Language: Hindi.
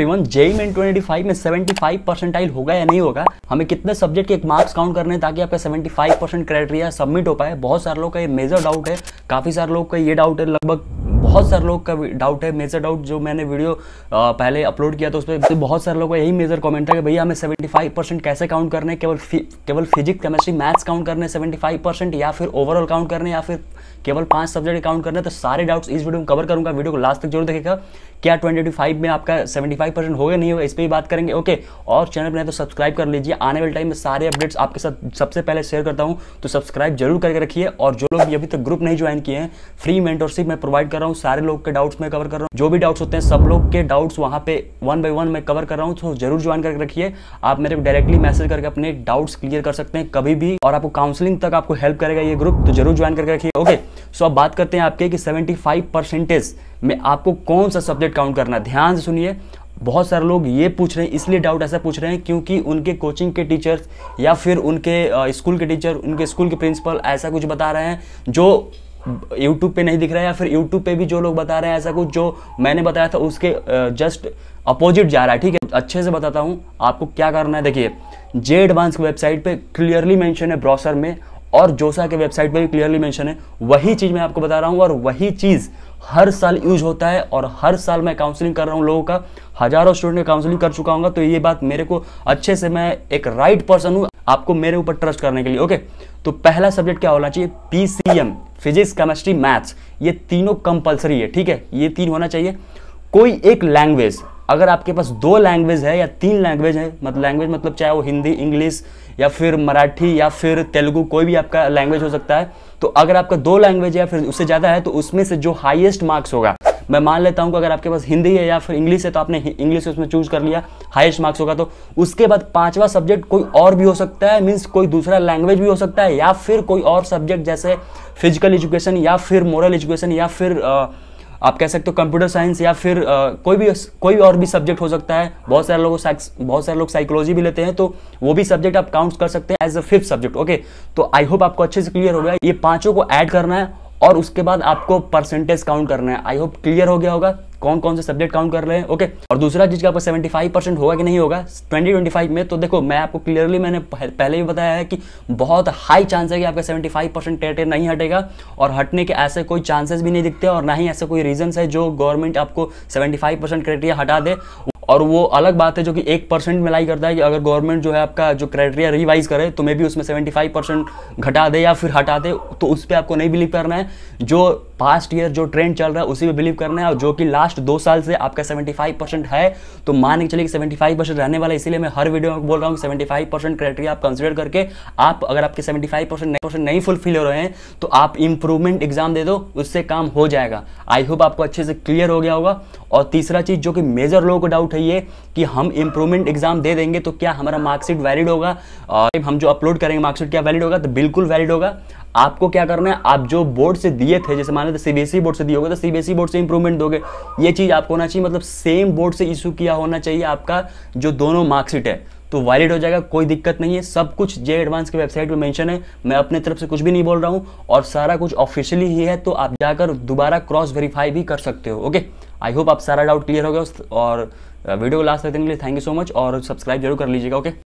एवरीवन जेई में ट्वेंटी फाइव में सेवेंटी फाइव परसेंटाइल होगा या नहीं होगा हमें कितने सब्जेक्ट के एक मार्क्स काउंट करने ताकि आपका seventy five percent criteria submit हो पाए बहुत सारे लोग का ये मेजर डाउट है काफ़ी सारे लोग का ये डाउट है लगभग बहुत सारे लोग का डाउट है मेजर डाउट जो मैंने वीडियो पहले अपलोड किया था उसमें पर बहुत सारे लोग का यही मेजर कमेंट है कि भैया हमें 75 परसेंट कैसे काउंट करने केवल केवल फिजिक्स केमिस्ट्री मैथ्स काउंट करने 75 परसेंट या फिर ओवरऑल काउंट करने या फिर केवल पांच सब्जेक्ट काउंट करने तो सारे डाउट्स इस वीडियो में कवर करूंगा वीडियो को लास्ट तक जरूर देखेगा क्या ट्वेंटी फाइव में आपका सेवेंटी फाइव परसेंट गया नहीं होगा इस पर ही बात करेंगे ओके और चैनल पर नहीं तो सब्सक्राइब कर लीजिए आने वाले टाइम में सारे अपडेट्स आपके साथ सबसे पहले शेयर करता हूँ तो सब्सक्राइब जरूर करके रखिए और जो लोग अभी तक ग्रुप नहीं ज्वाइन किए हैं फ्री मेंटोरशिप मैं प्रोवाइड कर रहा हूँ हूँ सारे लोग के डाउट्स में कवर कर रहा हूँ जो भी डाउट्स होते हैं सब लोग के डाउट्स वहाँ पे वन बाय वन मैं कवर कर रहा हूँ तो जरूर ज्वाइन करके रखिए आप मेरे को डायरेक्टली मैसेज करके अपने डाउट्स क्लियर कर सकते हैं कभी भी और आपको काउंसलिंग तक आपको हेल्प करेगा ये ग्रुप तो जरूर ज्वाइन करके रखिए ओके सो अब बात करते हैं आपके कि सेवेंटी में आपको कौन सा सब्जेक्ट काउंट करना है ध्यान से सुनिए बहुत सारे लोग ये पूछ रहे हैं इसलिए डाउट ऐसा पूछ रहे हैं क्योंकि उनके कोचिंग के टीचर्स या फिर उनके स्कूल के टीचर उनके स्कूल के प्रिंसिपल ऐसा कुछ बता रहे हैं जो यूट्यूब पे नहीं दिख रहा है या फिर यूट्यूब पे भी जो लोग बता रहे हैं ऐसा कुछ जो मैंने बताया था उसके जस्ट अपोजिट जा रहा है ठीक है अच्छे से बताता हूँ आपको क्या करना है देखिए जे एडवांस की वेबसाइट पे क्लियरली मेंशन है ब्रॉसर में और जोसा के वेबसाइट पे भी क्लियरली मेंशन है वही चीज़ मैं आपको बता रहा हूँ और वही चीज़ हर साल यूज होता है और हर साल मैं काउंसलिंग कर रहा हूँ लोगों का हजारों स्टूडेंट का काउंसलिंग कर चुका हूँ तो ये बात मेरे को अच्छे से मैं एक राइट पर्सन हूँ आपको मेरे ऊपर ट्रस्ट करने के लिए ओके तो पहला सब्जेक्ट क्या होना चाहिए पीसीएम फिजिक्स केमिस्ट्री मैथ्स ये तीनों कंपलसरी है ठीक है ये तीन होना चाहिए कोई एक लैंग्वेज अगर आपके पास दो लैंग्वेज है या तीन लैंग्वेज है मतलब लैंग्वेज मतलब चाहे वो हिंदी इंग्लिश या फिर मराठी या फिर तेलुगु कोई भी आपका लैंग्वेज हो सकता है तो अगर आपका दो लैंग्वेज या फिर उससे ज़्यादा है तो उसमें से जो हाईएस्ट मार्क्स होगा मैं मान लेता हूँ कि अगर आपके पास हिंदी है या फिर इंग्लिश है तो आपने इंग्लिश उसमें चूज कर लिया हाइस्ट मार्क्स होगा तो उसके बाद पांचवा सब्जेक्ट कोई और भी हो सकता है मीन्स कोई दूसरा लैंग्वेज भी हो सकता है या फिर कोई और सब्जेक्ट जैसे फिजिकल एजुकेशन या फिर मॉरल एजुकेशन या फिर आप कह सकते हो कंप्यूटर साइंस या फिर आ, कोई भी कोई और भी सब्जेक्ट हो सकता है बहुत सारे लोग बहुत सारे लोग साइकोलॉजी भी लेते हैं तो वो भी सब्जेक्ट आप काउंट कर सकते हैं as a fifth subject okay तो आई होप आपको अच्छे से क्लियर हो गया ये पांचों को ऐड करना है और उसके बाद आपको परसेंटेज काउंट करना है आई होप क्लियर हो गया होगा कौन कौन से सब्जेक्ट काउंट कर रहे हैं ओके और दूसरा चीज का सेवेंटी फाइव परसेंट होगा कि नहीं होगा 2025 में तो देखो मैं आपको क्लियरली मैंने पहले भी बताया है कि बहुत हाई चांस है कि आपका 75 परसेंट टेट नहीं हटेगा और हटने के ऐसे कोई चांसेस भी नहीं दिखते और ना ही ऐसे कोई रीजन है जो गवर्नमेंट आपको फाइव परसेंट क्राइटेरिया हटा दे और वो अलग बात है जो कि एक परसेंट में लाई करता है कि अगर गवर्नमेंट जो है आपका जो क्राइटेरिया रिवाइज करे तो मे भी उसमें सेवेंटी फाइव परसेंट घटा दे या फिर हटा दे तो उस पर आपको नहीं बिलीव करना है जो पास्ट ईयर जो ट्रेंड चल रहा है उसी में बिलीव करना है और जो कि लास्ट दो साल से आपका 75 परसेंट है तो मान के चलिए कि 75 परसेंट रहने वाला इसलिए मैं हर वीडियो में बोल रहा हूँ सेवेंटी फाइव परसेंट क्राइटेरिया आप कंसिडर करके आप अगर आपके 75 फाइव परसेंट परसेंट नहीं फुलफिल हो रहे हैं तो आप इंप्रूवमेंट एग्जाम दे दो उससे काम हो जाएगा आई होप आपको अच्छे से क्लियर हो गया होगा और तीसरा चीज़ जो कि मेजर लोगों को डाउट है ये कि हम इंप्रूवमेंट एग्जाम दे देंगे तो क्या हमारा मार्कशीट वैलिड होगा और हम जो अपलोड करेंगे मार्कशीट क्या वैलिड होगा तो बिल्कुल वैलिड होगा आपको क्या करना है आप जो बोर्ड से दिए थे जैसे मान अगर सीबीएसई बोर्ड से दिए होगे तो सीबीएसई बोर्ड e से इंप्रूवमेंट दोगे ये चीज़ आपको होना चाहिए मतलब सेम बोर्ड से इशू किया होना चाहिए आपका जो दोनों मार्कशीट है तो वैलिड हो जाएगा कोई दिक्कत नहीं है सब कुछ जे एडवांस की वेबसाइट पे मेंशन है मैं अपने तरफ से कुछ भी नहीं बोल रहा हूँ और सारा कुछ ऑफिशियली ही है तो आप जाकर दोबारा क्रॉस वेरीफाई भी कर सकते हो ओके आई होप आप सारा डाउट क्लियर हो गया और वीडियो को लास्ट तक देखने के लिए थैंक यू सो मच और सब्सक्राइब जरूर कर लीजिएगा ओके